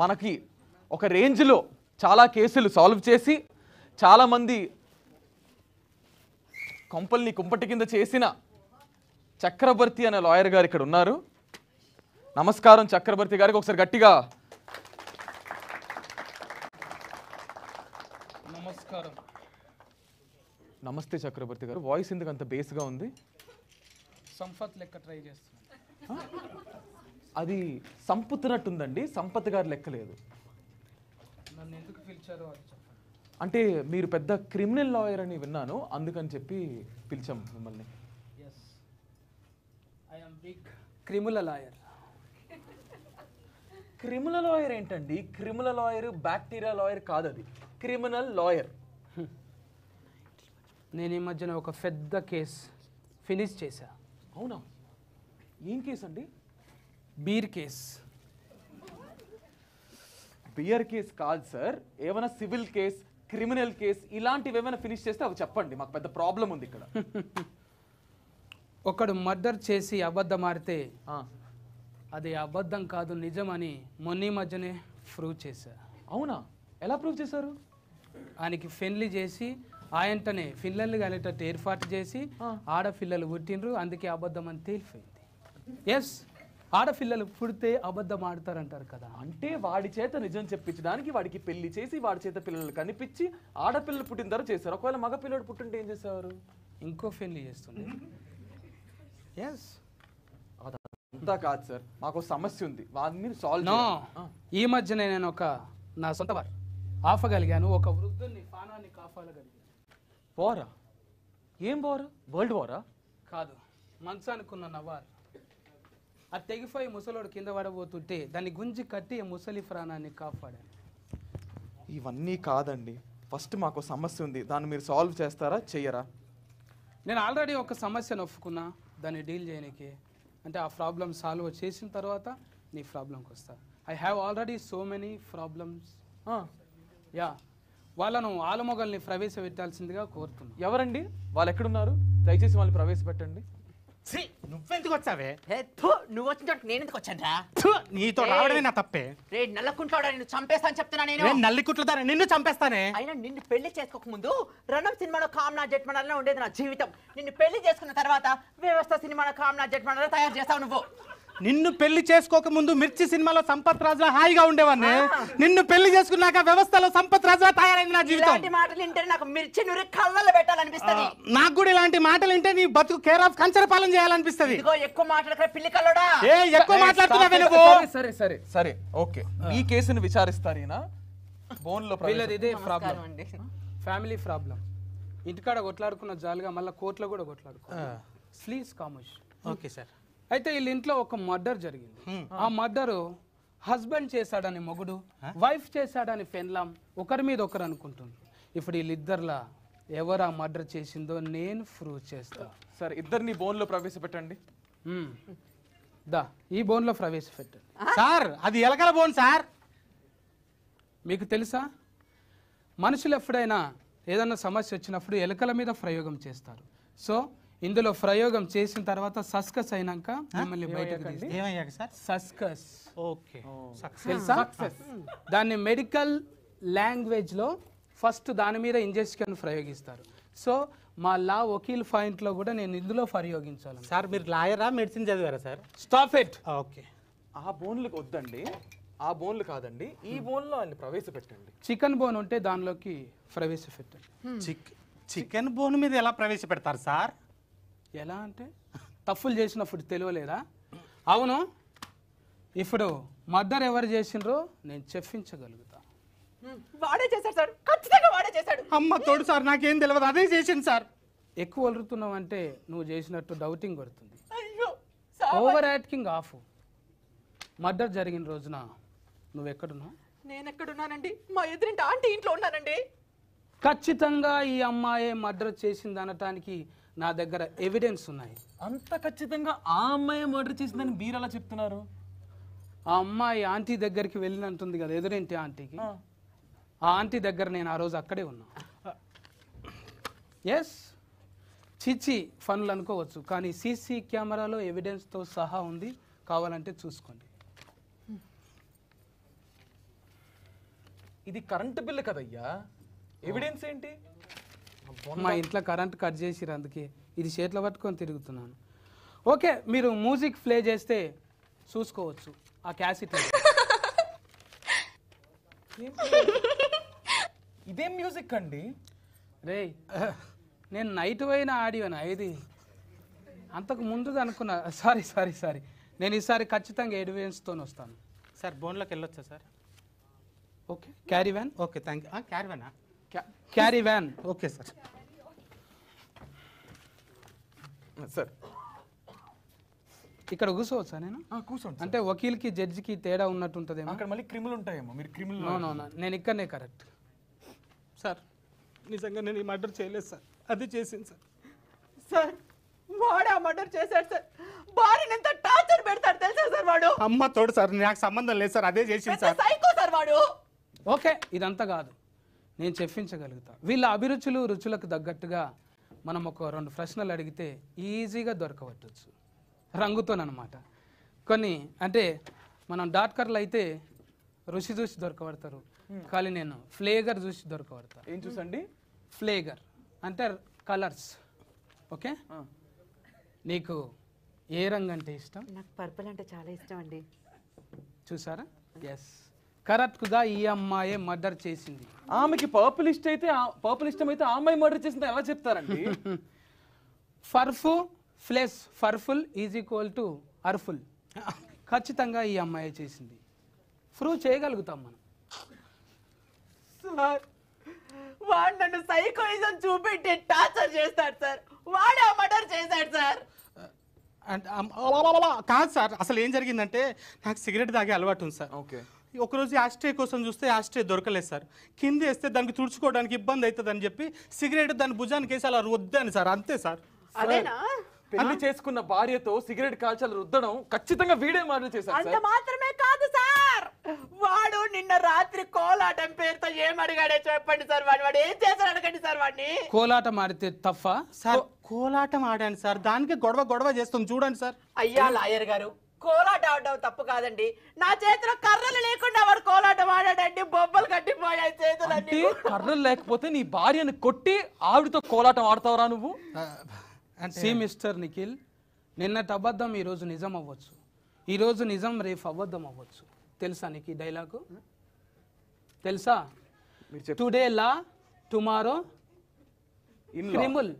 మనకి ఒక రేంజ్లో చాలా కేసులు సాల్వ్ చేసి చాలామంది కొంపల్ని కుంపటి కింద చేసిన చక్రవర్తి అనే లాయర్ గారు ఇక్కడ ఉన్నారు నమస్కారం చక్రవర్తి గారికి ఒకసారి గట్టిగా నమస్కారం నమస్తే చక్రవర్తి గారు వాయిస్ ఎందుకు అంత బేస్గా ఉంది సంఫత్ లెక్క ట్రై చేస్తున్నాను అది సంపుతున్నట్టుందండి సంపత్ గారు లెక్కలేదు నన్ను ఎందుకు అంటే మీరు పెద్ద క్రిమినల్ లాయర్ అని విన్నాను అందుకని చెప్పి పిలిచాం మిమ్మల్ని yes criminal lawyer criminal lawyer ఏంటండి క్రిమినల్ లాయర్ బ్యాక్టీరియా లాయర్ కాదు అది క్రిమినల్ లాయర్ నేను ఈ మధ్యన ఒక పెద్ద కేస్ ఫినిష్ చేశా అవునా ఏం కేసు అండి బీర్ కేస్ బియర్ కేస్ కాదు సార్ ఏమైనా సివిల్ కేస్ క్రిమినల్ కేస్ ఇలాంటివి ఏమైనా ఫినిష్ చేస్తే అవి చెప్పండి మాకు పెద్ద ప్రాబ్లం ఉంది ఇక్కడ ఒకడు మర్డర్ చేసి అబద్ధం మారితే అది అబద్ధం కాదు నిజమని మొన్న మధ్యనే ప్రూవ్ చేశారు అవునా ఎలా ప్రూవ్ చేశారు ఆయనకి ఫెన్లి చేసి ఆయనతోనే పిల్లలు కలిగేటట్టు ఏర్పాటు చేసి ఆడపిల్లలు పుట్టినరు అందుకే అబద్ధం అని తేలిపోయింది ఎస్ ఆడపిల్లలు పుడితే అబద్ధం ఆడతారంటారు కదా అంటే వాడి చేత నిజం చెప్పించడానికి వాడికి పెళ్లి చేసి వాడి చేత పిల్లలు కనిపించి ఆడపిల్లలు పుట్టిన తర్వాత చేశారు ఒకవేళ మగ పిల్లడు పుట్టింటే ఏం చేసేవారు ఇంకో పెళ్లి చేస్తుంది ఎస్ అంతా కాదు సార్ మాకు సమస్య ఉంది వాళ్ళని మీరు సాల్వ్ నో ఈ మధ్య నేను ఒక నా సొంత వారు ఆపగలిగాను ఒక వృద్ధుని పానాన్ని కాపాడగలిగాను పోరా ఏం పోరా వరల్డ్ వారా కాదు మంచానికి ఉన్న వారు ఆ తెగిపోయి ముసలోడు కింద పడబోతుంటే దాన్ని గుంజి కట్టి ముసలి ప్రాణాన్ని కాపాడాను ఇవన్నీ కాదండి ఫస్ట్ మాకు సమస్య ఉంది దాన్ని మీరు సాల్వ్ చేస్తారా చెయ్యరా నేను ఆల్రెడీ ఒక సమస్యను ఒప్పుకున్నా దాన్ని డీల్ చేయడానికి అంటే ఆ ప్రాబ్లం సాల్వ్ చేసిన తర్వాత నీ ప్రాబ్లంకి వస్తా I have already so many problems yeah వాళ్ళను ఆలమొగల్ని ప్రవేశపెట్టాల్సిందిగా కోరుతున్నాను ఎవరండి వాళ్ళు ఎక్కడున్నారు దయచేసి వాళ్ళని ప్రవేశపెట్టండి ఛీ, నువ్వెందుకు వచ్చావే హే, థు, నువ్వు వచ్చిన చోట నేను ఎందుకు వచ్చానరా థు, నీతో రావడమే నా తప్పే రే నల్లకుంట్లోడా నేను చంపేస్తాను చెప్తున్నా నేను నేను నల్లికుట్లు నిన్ను చంపేస్తానే అయినా నిన్ను పెళ్లి చేసుకోక ముందు రణం సినిమాలో కామ్నా జట్మణాలలో ఉండేది నా జీవితం నిన్ను పెళ్లి చేసుకున్న తర్వాత వ్యవస్థ సినిమాలో కామ్నా జట్మణాలో తయారు చేస్తావు నువ్వు నిన్ను పెళ్లి చేసుకోక ముందు మిర్చి సినిమాలో సంపత్ రాజులా హాయిగా ఉండేవాడిని నిన్ను పెళ్లి చేసుకున్నాక వ్యవస్థలో సంపత్ రాజులా తయారైంది నా జీవితం ఇలాంటి మాటలు వింటే నాకు మిర్చి పెట్టాలనిపిస్తుంది నాకు కూడా ఇలాంటి మాటలు వింటే నీ బతుకు కేర్ ఆఫ్ కంచరపాలెం చేయాలనిపిస్తది ఎక్కువ మాట్లాడుతున్నావు ఎక్కువ నువ్వు సరే సరే సరే ఓకే ఈ కేసును విచారిస్తారు ఈయన బోన్ లో ఇదే ప్రాబ్లం అండి ఫ్యామిలీ ప్రాబ్లం ఇంటికాడ కొట్లాడుకున్న జాలుగా మళ్ళీ కోర్టులో కూడా కొట్లాడుకో స్లీస్ కామర్షియల్ ఓకే సార్ అయితే వీళ్ళ ఇంట్లో ఒక మర్డర్ జరిగింది ఆ మర్డర్ హస్బెండ్ చేశాడని మొగుడు వైఫ్ చేశాడని ఫెన్లాం ఒకరి మీద ఒకరు అనుకుంటుంది ఇప్పుడు వీళ్ళిద్దరిలా ఎవరు ఆ మర్డర్ చేసిందో నేను ప్రూవ్ చేస్తా సార్ ఇద్దరిని బోన్లో ప్రవేశపెట్టండి దా ఈ బోన్లో ప్రవేశపెట్టండి సార్ అది ఎలకల బోన్ సార్ మీకు తెలుసా మనుషులు ఎప్పుడైనా ఏదన్నా సమస్య వచ్చినప్పుడు ఎలకల మీద ప్రయోగం చేస్తారు సో ఇందులో ప్రయోగం చేసిన తర్వాత సస్కస్ అయినాక మిమ్మల్ని బయటకు సస్కస్ ఓకే సక్సెస్ దాన్ని మెడికల్ లాంగ్వేజ్ లో ఫస్ట్ దాని మీద ఇంజెక్షన్ ప్రయోగిస్తారు సో మా లా వకీల్ పాయింట్ లో కూడా నేను ఇందులో ప్రయోగించాలి సార్ మీరు లాయరా మెడిసిన్ చదివారా సార్ స్టాప్ ఇట్ ఓకే ఆ బోన్లకు వద్దండి ఆ బోన్లు కాదండి ఈ బోన్లో ఆయన ప్రవేశపెట్టండి చికెన్ బోన్ ఉంటే దానిలోకి ప్రవేశపెట్టండి చికెన్ బోన్ మీద ఎలా ప్రవేశపెడతారు సార్ ఎలా అంటే తప్పులు చేసినప్పుడు తెలియలేదా అవును ఇప్పుడు మర్దర్ ఎవరు చేసిండ్రు నేను చెప్పించగలుగుతా వాడే చేశాడు సార్ ఖచ్చితంగా వాడే చేశాడు అమ్మ తోడు సార్ నాకేం తెలియదు అదే చేసింది సార్ ఎక్కువ వలురుతున్నావు అంటే నువ్వు చేసినట్టు డౌటింగ్ కొడుతుంది అయ్యో ఓవర్ యాక్టింగ్ ఆఫ్ మర్డర్ జరిగిన రోజున నువ్వు ఎక్కడున్నావు నేను ఎక్కడున్నానండి మా ఎదురింటి ఆంటీ ఇంట్లో ఉన్నానండి ఖచ్చితంగా ఈ అమ్మాయే మర్డర్ చేసింది అనటానికి నా దగ్గర ఎవిడెన్స్ ఉన్నాయి అంత ఖచ్చితంగా ఆ అమ్మాయి మర్డర్ చేసిందని మీరు అలా చెప్తున్నారు ఆ అమ్మాయి ఆంటీ దగ్గరికి వెళ్ళినంతుంది కదా ఎదురేంటి ఆంటీకి ఆ ఆంటీ దగ్గర నేను ఆ రోజు అక్కడే ఉన్నా ఎస్ చిచి ఫనులు అనుకోవచ్చు కానీ సీసీ కెమెరాలో ఎవిడెన్స్తో సహా ఉంది కావాలంటే చూసుకోండి ఇది కరెంటు బిల్లు కదయ్యా ఎవిడెన్స్ ఏంటి మా ఇంట్లో కరెంట్ కట్ చేసిరు అందుకే ఇది చేతిలో పట్టుకొని తిరుగుతున్నాను ఓకే మీరు మ్యూజిక్ ప్లే చేస్తే చూసుకోవచ్చు ఆ క్యాసిట్ ఇదేం మ్యూజిక్ అండి రే నేను నైట్ పోయిన ఆడియోనా ఇది అంతకు ముందు అనుకున్నా సారీ సారీ సారీ నేను ఈసారి ఖచ్చితంగా ఎడివియన్స్తో వస్తాను సార్ బోన్లోకి వెళ్ళొచ్చా sir okay carry on okay thank you carry వ్యానా carry on okay sir sir ఇక్కడ కూర్చోవచ్చా నేను కూర్చోండి అంటే వకీల్కి జడ్జికి తేడా ఉన్నట్టు ఉంటుంది అక్కడ మళ్ళీ క్రిములు ఉంటాయేమో మీరు క్రిమిల్ నేను ఇక్కడనే కరెక్ట్ సార్ నిజంగా నేను ఈ మర్డర్ చేయలేదు సార్ అది చేసింది సార్ సార్ వాడు ఆ మర్డర్ చేశాడు సార్ భార్యని ఎంత టార్చర్ పెడతాడు తెలుసా సార్ వాడు అమ్మ తోడు సార్ నాకు సంబంధం లేదు సార్ అదే చేసింది సార్ సైకో సార్ వాడు ఓకే ఇదంతా కాదు నేను చెప్పించగలుగుతా వీళ్ళ అభిరుచులు రుచులకు తగ్గట్టుగా మనం ఒక రెండు ప్రశ్నలు అడిగితే ఈజీగా దొరకవచ్చు రంగుతోనమాట కొన్ని అంటే మనం డాట్కర్లు అయితే రుచి చూసి దొరకబడతారు కానీ నేను ఫ్లేగర్ చూసి దొరకబడతాను ఏం చూసండి ఫ్లేగర్ అంటే కలర్స్ ఓకే నీకు ఏ రంగు అంటే ఇష్టం నాకు పర్పుల్ అంటే చాలా ఇష్టం అండి చూసారా ఎస్ కరెక్ట్గా ఈ అమ్మాయి మర్డర్ చేసింది ఆమెకి పర్పులిస్ట్ అయితే పర్పులిస్టం అయితే అమ్మాయి మర్డర్ చేసింది ఎలా చెప్తారండి ఫర్ఫు ప్లస్ ఫర్ఫుల్ ఈజ్ ఈక్వల్ టు అర్ఫుల్ ఖచ్చితంగా ఈ అమ్మాయి చేసింది ప్రూవ్ చేయగలుగుతాం మనం సార్ వాడు నన్ను సైకోయిజం చూపెట్టి టార్చర్ చేస్తాడు సార్ వాడే ఆ మర్డర్ చేశాడు సార్ అంటే కాదు సార్ అసలు ఏం జరిగిందంటే నాకు సిగరెట్ తాగే అలవాటు ఉంది సార్ ఓకే ఒకరోజు యాస్ట్రే కోసం చూస్తే యాస్ట్రే దొరకలేదు సార్ కింద వేస్తే దానికి తుడుచుకోవడానికి ఇబ్బంది అవుతుంది అని చెప్పి సిగరెట్ దాని భుజానికి వేసి అలా రుద్దాను సార్ అంతే సార్ పెళ్లి చేసుకున్న భార్యతో సిగరెట్ కాల్చాలి రుద్దడం ఖచ్చితంగా వీడే మాటలు చేశారు అంత మాత్రమే కాదు సార్ వాడు నిన్న రాత్రి కోలాటం పేరుతో ఏమడిగాడే చెప్పండి సార్ వాడు వాడు ఏం చేశారు అడగండి సార్ వాడిని కోలాటం ఆడితే తప్ప సార్ కోలాటం ఆడాను సార్ దానికి గొడవ గొడవ చేస్తాం చూడండి సార్ అయ్యా లాయర్ గారు కోలాట ఆడడం తప్పు కాదండి నా చేతిలో కర్రలు లేకుండా వాడు కోలాటం ఆడాడండి బొబ్బలు కట్టిపోయాయి అంటే చేతులన్నీ కర్రలు లేకపోతే నీ భార్యను కొట్టి ఆవిడతో కోలాటం ఆడతావురా నువ్వు సి మిస్టర్ నిఖిల్ నిన్నటి అబద్ధం ఈరోజు నిజం అవ్వచ్చు ఈరోజు నిజం రేపు అబద్ధం అవ్వచ్చు తెలుసా నీకు ఈ డైలాగు తెలుసా today law tomorrow criminal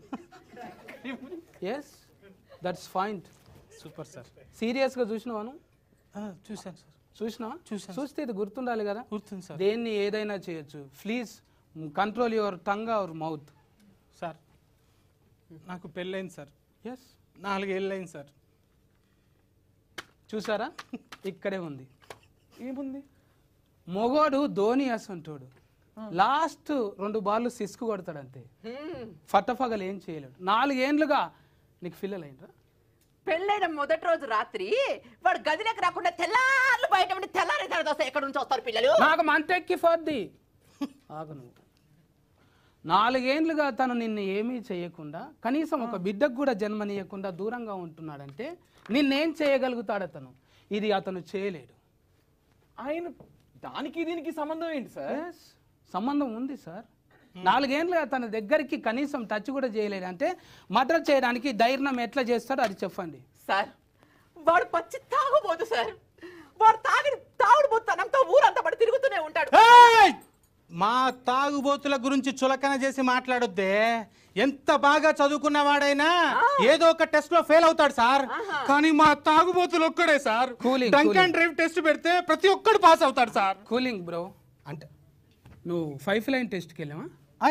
yes that's fine super sir సీరియస్గా చూసినావాను చూశాను సార్ చూసినావా చూసాను చూస్తే ఇది గుర్తుండాలి కదా గుర్తుంది సార్ దేన్ని ఏదైనా చేయొచ్చు please control your tongue our mouth sir నాకు పెళ్ళైంది సార్ ఎస్ నాలుగేళ్ళు అయింది సార్ చూసారా ఇక్కడే ఉంది ఏముంది మొగోడు ధోని అసంటోడు లాస్ట్ రెండు బాళ్ళు సిస్కు కొడతాడు అంతే ఫటఫగలు ఏం చేయలేడు నాలుగేండ్లుగా నీకు ఫిల్లలు అయినరా పెళ్ళైన మొదటి రోజు రాత్రి వాడు గదిలోకి రాకుండా తెల్లార్లు బయట ఉండి తెల్లారి తర్వాత ఎక్కడ నుంచి వస్తారు పిల్లలు నాకు మంతెక్కి ఫోద్ది ఆగు నువ్వు నాలుగేండ్లుగా తను నిన్ను ఏమీ చేయకుండా కనీసం ఒక బిడ్డకు కూడా జన్మనీయకుండా దూరంగా ఉంటున్నాడంటే నిన్నేం చేయగలుగుతాడు అతను ఇది అతను చేయలేడు ఆయన దానికి దీనికి సంబంధం ఏంటి సార్ సంబంధం ఉంది సార్ నాలుగేళ్ళు తన దగ్గరికి కనీసం టచ్ కూడా చేయలేదు అంటే మదర్ చేయడానికి ధైర్యం ఎట్లా చేస్తారో అది చెప్పండి సార్ వాడు పచ్చి తాగబోదు సార్ వాడు తాగి తాగుడుబోతనంతో ఊరంతా పడి తిరుగుతూనే ఉంటాడు మా తాగుబోతుల గురించి చులకన చేసి మాట్లాడొద్దే ఎంత బాగా చదువుకున్న వాడైనా ఏదో ఒక టెస్ట్ లో ఫెయిల్ అవుతాడు సార్ కానీ మా తాగుబోతులు ఒక్కడే sir cooling and drive test పెడితే ప్రతి ఒక్కడు పాస్ అవుతాడు సార్ కూలింగ్ బ్రో అంటే నువ్వు ఫైవ్ లైన్ టెస్ట్కి వెళ్ళావా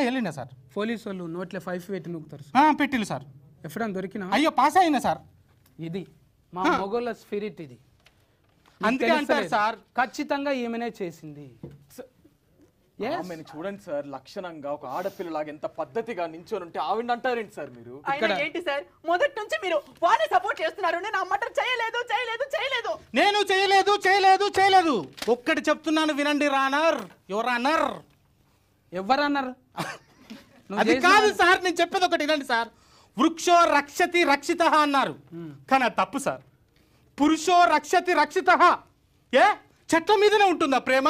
వెళ్ళినా సార్ పోలీసు వాళ్ళు నోట్లో ఫైవ్ పెట్టి నూకుతారు సార్ పెట్టిల్లు సార్ ఎప్పుడైనా దొరికిన అయ్యో పాస్ అయినా సార్ ఇది మా మొగోళ్ళ స్పిరిట్ ఇది అందుకే అంటారు సార్ ఖచ్చితంగా ఏమైనా చేసింది చూడండి సార్ లక్షణంగా ఒక ఆడపిల్లలాగా ఎంత పద్ధతిగా నించొని ఉంటే ఆవిడ అంటారేంటి సార్ మీరు ఇక్కడ ఏంటి సార్ మొదటి నుంచి మీరు వాళ్ళని సపోర్ట్ చేస్తున్నారు నేను ఆ మటర్ చేయలేదు చేయలేదు చేయలేదు నేను చేయలేదు చేయలేదు చేయలేదు ఒక్కటి చెప్తున్నాను వినండి రానర్ ఎవరు ఎవరన్నారు అది కాదు సార్ నేను చెప్పేది ఒకటి ఇదండి సార్ వృక్షో రక్షతి రక్షిత అన్నారు కానీ అది తప్పు సార్ పురుషో రక్షతి రక్షిత ఏ చెట్ల మీదనే ఉంటుందా ప్రేమ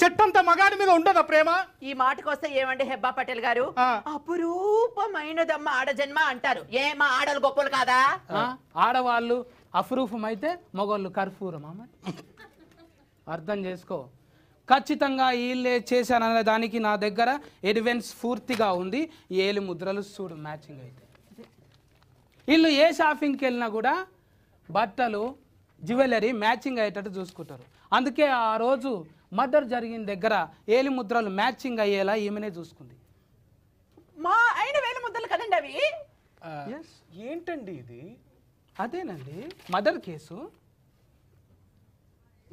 చెట్టంత మగాడి మీద ఉండదా ప్రేమ ఈ మాటకొస్తే ఏమండి హెబ్బా పటేల్ గారు అపురూపమైనదమ్మ ఆడజన్మ అంటారు ఏ మా ఆడలు గొప్పలు కాదా ఆడవాళ్ళు అపురూపమైతే అయితే మగవాళ్ళు కర్ఫూరమా అర్థం చేసుకో ఖచ్చితంగా వీళ్ళే చేశాననే దానికి నా దగ్గర ఎడివెన్స్ పూర్తిగా ఉంది ఏలు ముద్రలు చూడు మ్యాచింగ్ అయితే వీళ్ళు ఏ షాపింగ్కి వెళ్ళినా కూడా బట్టలు జ్యువెలరీ మ్యాచింగ్ అయ్యేటట్టు చూసుకుంటారు అందుకే ఆ రోజు మదర్ జరిగిన దగ్గర ఏలి ముద్రలు మ్యాచింగ్ అయ్యేలా ఈమెనే చూసుకుంది మా అయిన వేలి ముద్రలు కదండి అవి ఏంటండి ఇది అదేనండి మదర్ కేసు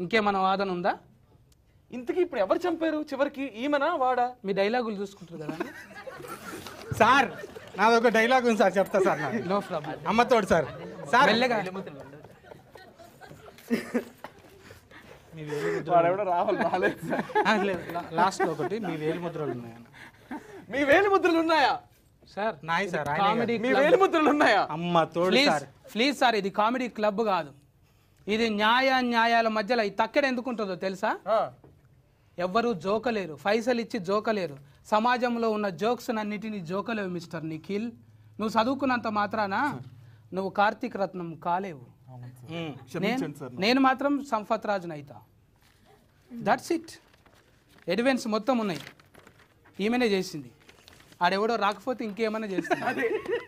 ఇంకేమైనా వాదన ఉందా ఇంతకీ ఇప్పుడు ఎవరు చంపారు చివరికి ఈమెనా వాడా మీ డైలాగులు చూసుకుంటారు కదా సార్ నాది ఒక డైలాగ్ ఉంది సార్ చెప్తా సార్ నో ప్రాబ్లం అమ్మతోడు సార్ సార్ మీ లాస్ట్ ఒకటి మీ వేలు ముద్రలు ఉన్నాయన్న మీ వేలు ముద్రలు ఉన్నాయా సార్ నాయ సార్ కామెడీ మీ వేలు ముద్రలు ఉన్నాయా అమ్మ తోడు సార్ ప్లీజ్ సార్ ఇది కామెడీ క్లబ్ కాదు ఇది న్యాయ న్యాయాల మధ్యలో ఈ తక్కడ ఎందుకుంటుందో తెలుసా ఎవ్వరూ జోకలేరు పైసలు ఇచ్చి జోకలేరు సమాజంలో ఉన్న జోక్స్ అన్నిటినీ జోకలేవు మిస్టర్ నిఖిల్ నువ్వు చదువుకున్నంత మాత్రాన నువ్వు కార్తీక్ రత్నం కాలేవు నేను మాత్రం సంఫత్ రాజును అయితా దట్స్ ఇట్ ఎడివెన్స్ మొత్తం ఉన్నాయి ఈమెనే చేసింది ఆడెవడో రాకపోతే ఇంకేమైనా చేస్తుంది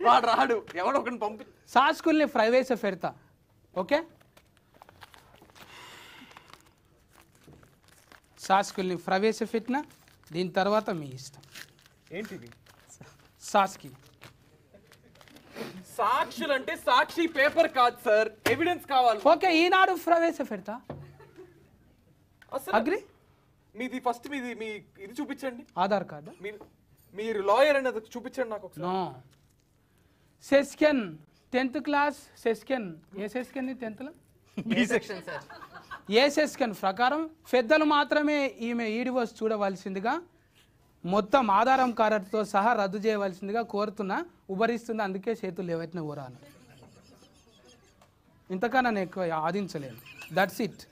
వాడు రాడు ఎవడో సాస్కుల్ని ఫ్రైవేస్ పెడతా ఓకే శాసకుల్ని ప్రవేశపెట్టిన దీని తర్వాత మీ ఇష్టం ఏంటిది సాస్కి సాక్షులు అంటే సాక్షి పేపర్ కాదు సార్ ఎవిడెన్స్ కావాలి ఓకే ఈనాడు ప్రవేశపెడతా అసలు అగ్రి మీది ఫస్ట్ మీది మీ ఇది చూపించండి ఆధార్ కార్డు మీరు- మీరు లాయర్ అనేది చూపించండి నాకు no section tenth class section A section టెన్త్లో బి సెక్షన్ సార్ ఏసెస్కన్ ప్రకారం పెద్దలు మాత్రమే ఈమె ఈడివోస్ చూడవలసిందిగా మొత్తం ఆధారం కార్డుతో సహా రద్దు చేయవలసిందిగా కోరుతున్నా ఉభరిస్తుంది అందుకే చేతులు లేవట్టిన ఊరాను ఇంతకన్నా నేను ఎక్కువ ఆదించలేను దట్స్ ఇట్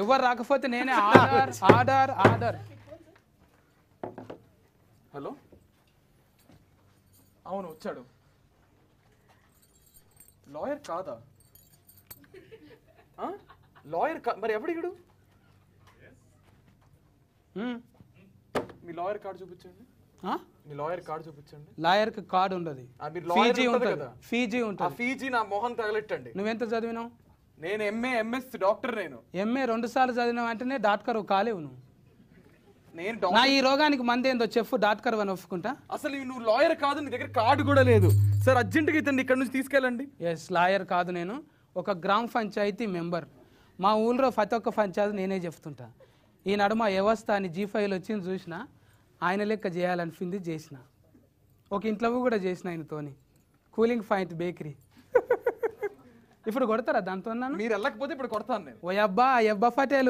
ఎవరు రాకపోతే నేనే ఆధార్ ఆర్డర్ ఆర్డర్ హలో అవును వచ్చాడు లాయర్ కాదా లాయర్ మరి ఎవడిగడు మీ లాయర్ కార్డు చూపించండి మీ లాయర్ కార్డు చూపించండి లాయర్ కి కార్డు ఉండదు ఫీజీ ఉంటుంది ఫీజీ ఉంటుంది ఫీజీ నా మొహం తగలెట్టండి నువ్వెంత చదివినావు నేను ఎంఏ ఎంఎస్ డాక్టర్ నేను ఎంఏ రెండు సార్లు చదివినావు అంటేనే డాక్టర్ కాలేవు నువ్వు నేను నా ఈ రోగానికి మంది ఏందో చెప్పు డాక్టర్ అని ఒప్పుకుంటా అసలు నువ్వు లాయర్ కాదు నీ దగ్గర కార్డు కూడా లేదు సార్ అర్జెంట్గా ఇతన్ని ఇక్కడ నుంచి తీసుకెళ్ళండి ఎస్ లాయర్ కాదు నేను ఒక గ్రామ పంచాయతీ మెంబర్ మా ఊళ్ళో ప్రతి ఒక్క పంచాయతీ నేనే చెప్తుంటా ఈ నడుమ వ్యవస్థ అని జీ ఫైవ్ వచ్చింది చూసిన ఆయన లెక్క చేయాలనిపింది చేసిన ఒక ఇంట్లో కూడా చేసిన ఆయనతోని కూలింగ్ పాయింట్ బేకరీ ఇప్పుడు కొడతారా దాంతో మీరు వెళ్ళకపోతే ఇప్పుడు కొడతాను ఓ అబ్బా అయ్యబ్బా ఫటేలు